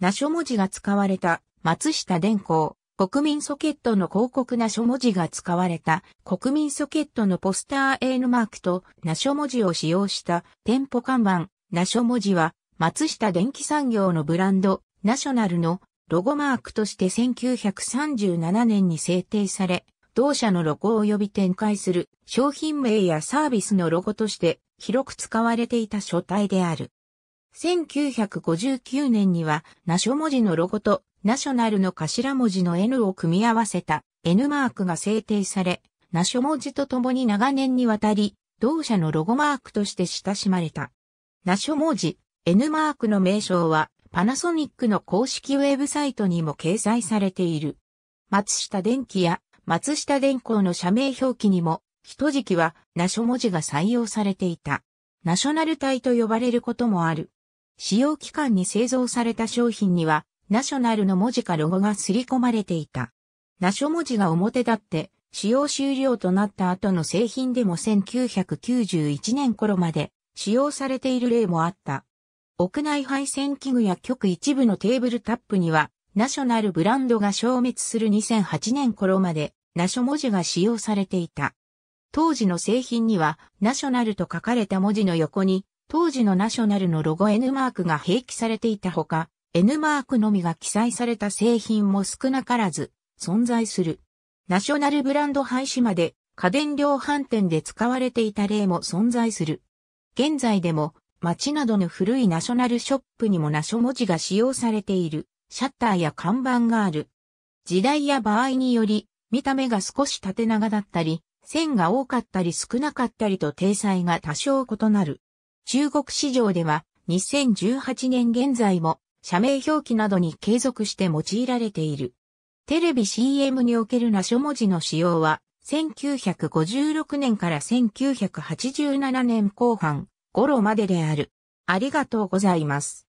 ナショ文字が使われた松下電工、国民ソケットの広告ナショ文字が使われた国民ソケットのポスター A のマークとナショ文字を使用した店舗看板、ナショ文字は松下電機産業のブランド、ナショナルのロゴマークとして1937年に制定され、同社のロゴ及び展開する商品名やサービスのロゴとして広く使われていた書体である。1959年には、ナショ文字のロゴと、ナショナルの頭文字の N を組み合わせた N マークが制定され、ナショ文字と共に長年にわたり、同社のロゴマークとして親しまれた。ナショ文字、N マークの名称は、パナソニックの公式ウェブサイトにも掲載されている。松下電機や松下電工の社名表記にも、一時期はナショ文字が採用されていた。ナショナル体と呼ばれることもある。使用期間に製造された商品には、ナショナルの文字かロゴが刷り込まれていた。ナショ文字が表立って、使用終了となった後の製品でも1991年頃まで使用されている例もあった。屋内配線器具や局一部のテーブルタップには、ナショナルブランドが消滅する2008年頃まで、ナショ文字が使用されていた。当時の製品には、ナショナルと書かれた文字の横に、当時のナショナルのロゴ N マークが併記されていたほか、N マークのみが記載された製品も少なからず存在する。ナショナルブランド廃止まで家電量販店で使われていた例も存在する。現在でも街などの古いナショナルショップにもナショ文字が使用されているシャッターや看板がある。時代や場合により見た目が少し縦長だったり、線が多かったり少なかったりと体裁が多少異なる。中国市場では2018年現在も社名表記などに継続して用いられている。テレビ CM におけるナショ文字の使用は1956年から1987年後半頃までである。ありがとうございます。